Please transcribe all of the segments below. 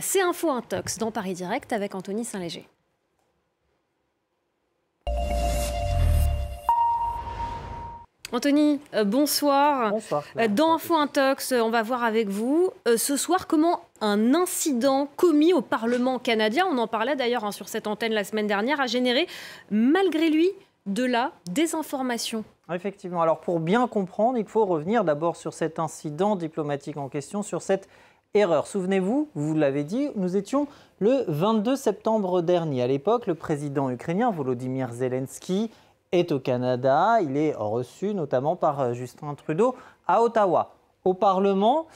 C'est Info Intox dans Paris Direct avec Anthony Saint-Léger. Anthony, euh, bonsoir. Bonsoir. Euh, dans Info Intox, euh, on va voir avec vous ce soir comment un incident commis au Parlement canadien, on en parlait d'ailleurs hein, sur cette antenne la semaine dernière, a généré malgré lui de la désinformation. Ah, effectivement. Alors pour bien comprendre, il faut revenir d'abord sur cet incident diplomatique en question, sur cette erreur. Souvenez-vous, vous, l'avez dit, nous étions le 22 septembre dernier. À l'époque, le président ukrainien Volodymyr Zelensky est au Canada. Il est reçu notamment par euh, Justin Trudeau à Ottawa. Au Parlement,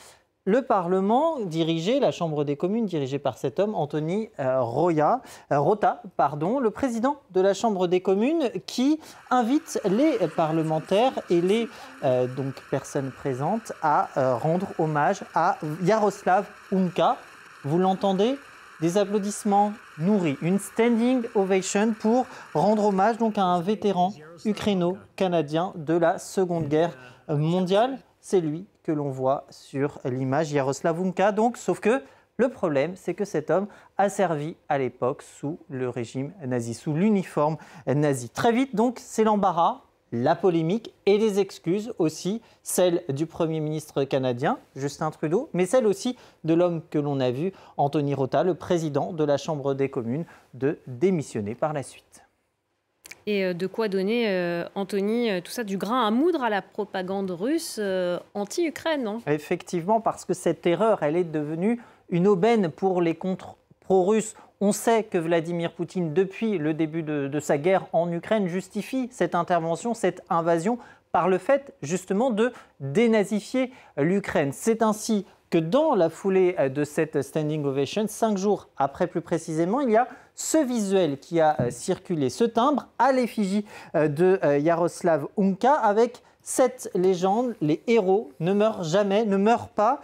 le Parlement dirigé, la Chambre des communes dirigée par cet homme, Anthony euh, Roya, euh, Rota, pardon, le président de la Chambre des communes qui invite les parlementaires et les euh, donc, personnes présentes à rendre hommage à Yaroslav Unka. Vous l'entendez des applaudissements nourris, une standing ovation pour rendre hommage donc à un vétéran ukraino-canadien de la Seconde Guerre mondiale. C'est lui que l'on voit sur l'image, Jaroslav donc, sauf que le problème, c'est que cet homme a servi à l'époque sous le régime nazi, sous l'uniforme nazi. Très vite donc, c'est l'embarras, la polémique et les excuses aussi, celles du Premier ministre canadien, Justin Trudeau, mais celles aussi de l'homme que l'on a vu, Anthony Rota, le président de la Chambre des communes, de démissionner par la suite. Et euh, de quoi donner, euh, Anthony, euh, tout ça, du grain à moudre à la propagande russe anti-Ukraine, non Effectivement, parce que cette erreur, elle est devenue une aubaine pour les contre pro-russes. On sait que Vladimir Poutine, depuis le début de, de, sa guerre en Ukraine, justifie cette intervention, cette invasion, par le fait justement de dénazifier l'Ukraine. C'est ainsi que dans la foulée euh, de cette standing ovation, cinq jours après plus précisément, il y a ce visuel qui a euh, circulé, ce timbre à l'effigie euh, de Yaroslav Unka avec cette légende, les héros ne meurent jamais, ne meurent pas.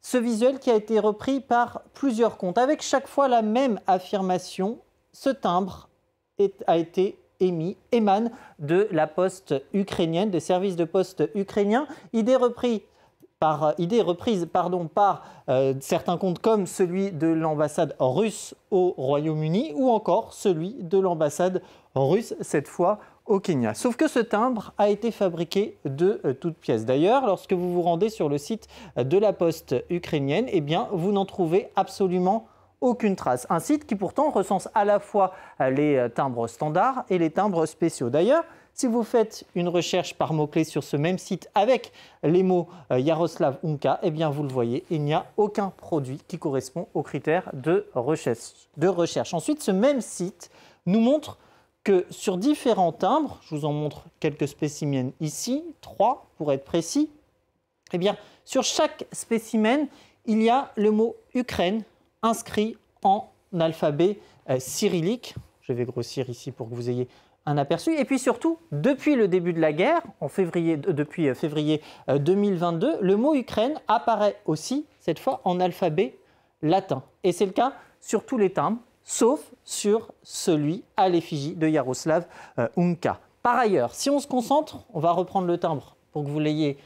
Ce visuel qui a été repris par plusieurs comptes, avec chaque fois la même affirmation, ce timbre a été émis, émane de la poste ukrainienne, des services de poste ukrainiens, est repris par euh, idée reprise pardon, par euh, certains comptes comme celui de l'ambassade russe au Royaume-Uni ou encore celui de l'ambassade russe, cette fois au Kenya. Sauf que ce timbre a été fabriqué de euh, toutes pièces. D'ailleurs, lorsque vous vous rendez sur le site de la poste ukrainienne, eh bien, vous n'en trouvez absolument aucune trace. Un site qui pourtant recense à la fois les timbres standards et les timbres spéciaux. D'ailleurs, si vous faites une recherche par mots-clés sur ce même site avec les mots euh, Yaroslav Unka, eh bien vous le voyez, il n'y a aucun produit qui correspond aux critères de recherche. De recherche. Ensuite, ce même site nous montre que sur différents timbres, je vous en montre quelques spécimens ici, trois pour être précis, eh bien sur chaque spécimen, il y a le mot Ukraine inscrit en alphabet euh, cyrillique. Je vais grossir ici pour que vous ayez un aperçu. Et puis surtout, depuis le début de la guerre, en février, euh, depuis euh, février 2022, euh, le mot Ukraine apparaît aussi, cette fois, en alphabet latin. Et c'est le cas sur tous les timbres, sauf sur celui à l'effigie de Yaroslav Unka. Par ailleurs, si on se concentre, on va reprendre le timbre pour que vous l'ayez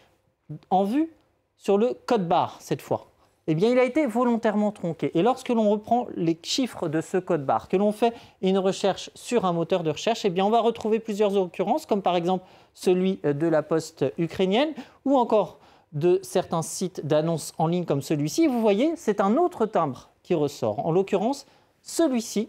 en vue, sur le code barre cette fois. Eh bien, il a été volontairement tronqué. Et lorsque l'on reprend les chiffres de ce code barre, que l'on fait une recherche sur un moteur de recherche, eh bien, on va retrouver plusieurs occurrences, comme par exemple celui de la poste ukrainienne, ou encore de certains sites d'annonces en ligne comme celui-ci. Vous voyez, c'est un autre timbre qui ressort. En l'occurrence, celui-ci,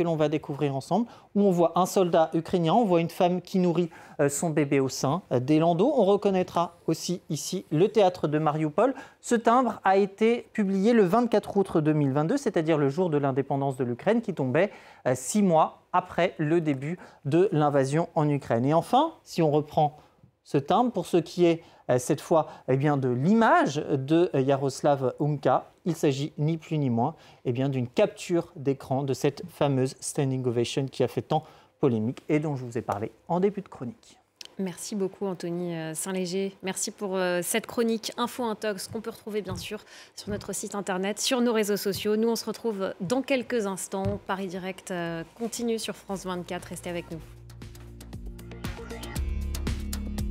que l'on va découvrir ensemble, où on voit un soldat ukrainien, on voit une femme qui nourrit euh, son bébé au sein euh, des landaux. On reconnaîtra aussi ici le théâtre de Mariupol. Ce timbre a été publié le 24 août 2022, c'est-à-dire le jour de l'indépendance de l'Ukraine, qui tombait euh, six mois après le début de l'invasion en Ukraine. Et enfin, si on reprend ce timbre pour ce qui est euh, cette fois eh bien, de l'image de Yaroslav Unka, Il s'agit ni plus ni moins eh bien, d'une capture d'écran de cette fameuse standing ovation qui a fait tant polémique et dont je vous ai parlé en début de chronique. Merci beaucoup Anthony euh, Saint-Léger. Merci pour euh, cette chronique Info Intox qu'on peut retrouver bien sûr sur notre site internet, sur nos réseaux sociaux. Nous on se retrouve dans quelques instants. Paris Direct continue sur France 24. Restez avec nous.